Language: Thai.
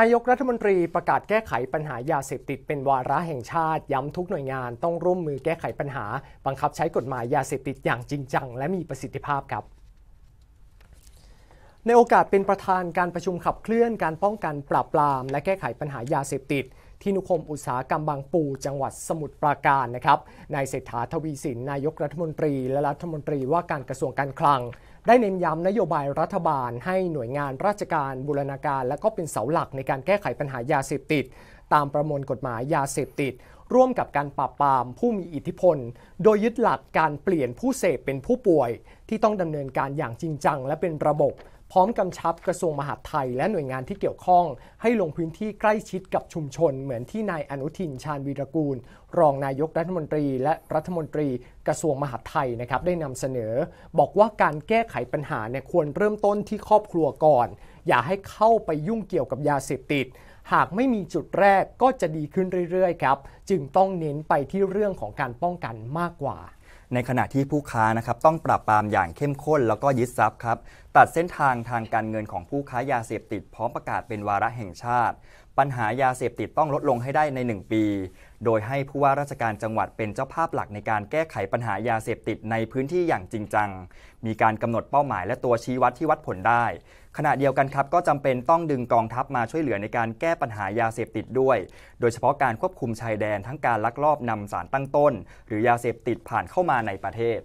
นายกรัฐมนตรีประกาศแก้ไขปัญหายาเสพติด เป็นวาระแห่งชาติย้ำทุกหน่วยงาน ต้องร่วมมือแก้ไขปัญหา บังคับใช้กฎหมายยาเสพติดอย่างจริงจัง และมีประสิทธิภาพครับ ในโอกาสเป็นประธานการประชุมขับเคลื่อนการป้องกันปราบปรามและแก้ไขปัญหายาเสพติดที่นุคมอุตสาหกรรมบางปูจังหวัดสมุทรปราการนะครับ นายเศรษฐาทวีสิน นายกรัฐมนตรี และรัฐมนตรีว่าการกระทรวงการคลัง ได้เน้นย้ำนโยบายรัฐบาล ให้หน่วยงานราชการบูรณาการ และก็เป็นเสาหลักในการแก้ไขปัญหายาเสพติดตามประมวลกฎหมายยาเสพติด ร่วมกับการปราบปราม ผู้มีอิทธิพล โดยยึดหลักการเปลี่ยนผู้เสพเป็นผู้ป่วย ที่ต้องดำเนินการอย่างจริงจังและเป็นระบบ พร้อมกำชับกระทรวงมหาดไทย และหน่วยงานที่เกี่ยวข้อง ให้ลงพื้นที่ใกล้ชิดกับชุมชนเหมือนที่นายอนุทินชาญวีรกูล รองนายกรัฐมนตรีและรัฐมนตรี กระทรวงมหาดไทยนะครับได้นำเสนอ บอกว่าการแก้ไขปัญหาเนี่ยควรเริ่มต้นที่ครอบครัวก่อน อย่าให้เข้าไปยุ่งเกี่ยวกับยาเสพติดหากไม่มีจุดแรกก็จะดีขึ้นเรื่อยๆครับ จึงต้องเน้นไปที่เรื่องของการป้องกันมากกว่า ในขณะที่ผู้ค้านะครับต้องปรับปรามอย่างเข้มข้นแล้วก็ยึดทรัพย์ครับตัดเส้นทางทางการเงินของผู้ค้ายาเสพติด พร้อมประกาศเป็นวาระแห่งชาติ ปัญหายาเสพติดต้องลดลงให้ได้ใน 1 ปี โดยให้ผู้ว่าราชการจังหวัดเป็นเจ้าภาพหลักในการแก้ไขปัญหายาเสพติดในพื้นที่อย่างจริงจังมีการกำหนดเป้าหมายและตัวชี้วัดที่วัดผลได้ขณะเดียวกันครับก็จำเป็นต้องดึงกองทัพมาช่วยเหลือในการแก้ปัญหายาเสพติดด้วย โดยเฉพาะการควบคุมชายแดนทั้งการลักลอบนำสารตั้งต้น หรือยาเสพติดผ่านเข้ามาในประเทศ